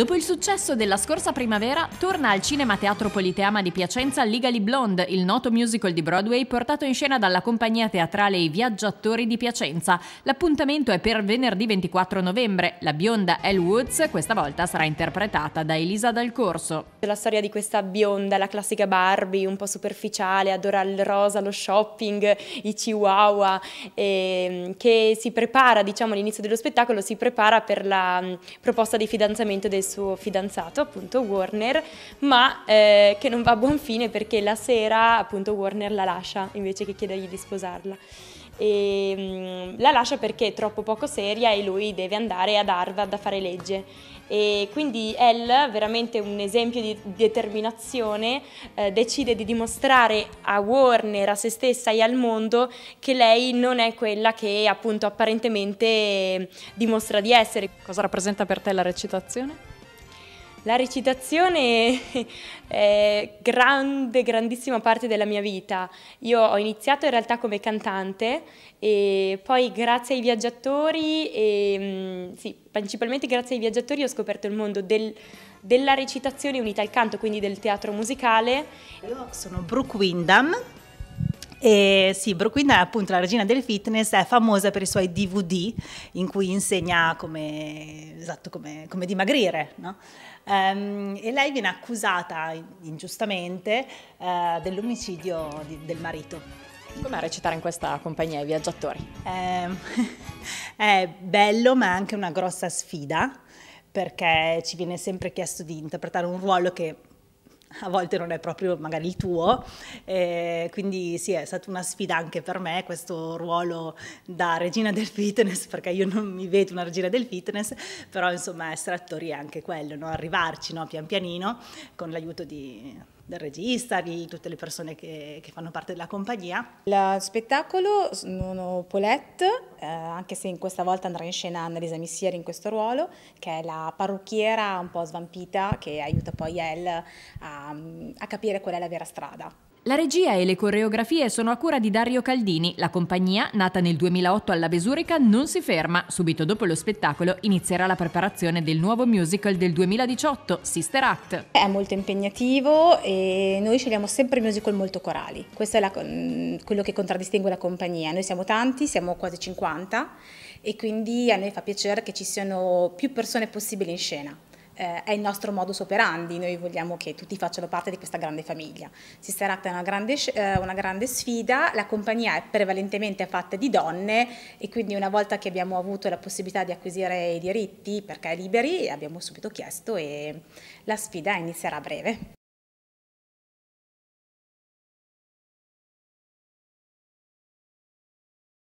Dopo il successo della scorsa primavera, torna al Cinema Teatro Politeama di Piacenza Legally Blonde, il noto musical di Broadway portato in scena dalla compagnia teatrale I Viaggiatori di Piacenza. L'appuntamento è per venerdì 24 novembre. La bionda Elle Woods questa volta sarà interpretata da Elisa Dal Corso. La storia di questa bionda, la classica Barbie, un po' superficiale, adora il rosa, lo shopping, i chihuahua, eh, che si prepara, diciamo all'inizio dello spettacolo, si prepara per la mm, proposta di fidanzamento del suo fidanzato, appunto Warner, ma eh, che non va a buon fine perché la sera appunto Warner la lascia invece che chiedergli di sposarla. E, ehm, mh, la lascia perché è troppo poco seria e lui deve andare ad Harvard a fare legge. E quindi Elle, veramente un esempio di determinazione, eh, decide di dimostrare a Warner, a se stessa e al mondo che lei non è quella che appunto apparentemente dimostra di essere. Cosa rappresenta per te la recitazione? La recitazione è grande, grandissima parte della mia vita. Io ho iniziato in realtà come cantante e poi grazie ai viaggiatori, e, mm, sì, principalmente grazie ai viaggiatori ho scoperto il mondo del, della recitazione unita al canto, quindi del teatro musicale. Io sono Brooke Windham, e sì, Brooklyn, appunto la regina del fitness, è famosa per i suoi DVD in cui insegna come, esatto, come, come dimagrire. No? Um, e lei viene accusata ingiustamente uh, dell'omicidio di, del marito. Com'è recitare in questa compagnia di viaggiatori? È, ehm, è bello ma è anche una grossa sfida perché ci viene sempre chiesto di interpretare un ruolo che a volte non è proprio magari il tuo, eh, quindi sì è stata una sfida anche per me questo ruolo da regina del fitness perché io non mi vedo una regina del fitness, però insomma essere attori è anche quello, no? arrivarci no? pian pianino con l'aiuto di del regista, di tutte le persone che, che fanno parte della compagnia. Il spettacolo sono Paulette, eh, anche se in questa volta andrà in scena Annalisa Missieri in questo ruolo, che è la parrucchiera un po' svampita che aiuta poi Elle a, a capire qual è la vera strada. La regia e le coreografie sono a cura di Dario Caldini. La compagnia, nata nel 2008 alla Besurica, non si ferma. Subito dopo lo spettacolo inizierà la preparazione del nuovo musical del 2018, Sister Act. È molto impegnativo e noi scegliamo sempre musical molto corali. Questo è la, quello che contraddistingue la compagnia. Noi siamo tanti, siamo quasi 50 e quindi a noi fa piacere che ci siano più persone possibili in scena eh, è il nostro modus operandi, noi vogliamo che tutti facciano parte di questa grande famiglia. Si tratta di una eh, una grande sfida, la compagnia è prevalentemente fatta di donne e quindi una volta che abbiamo avuto la possibilità di acquisire i diritti perché liberi abbiamo subito chiesto e la sfida inizierà a breve.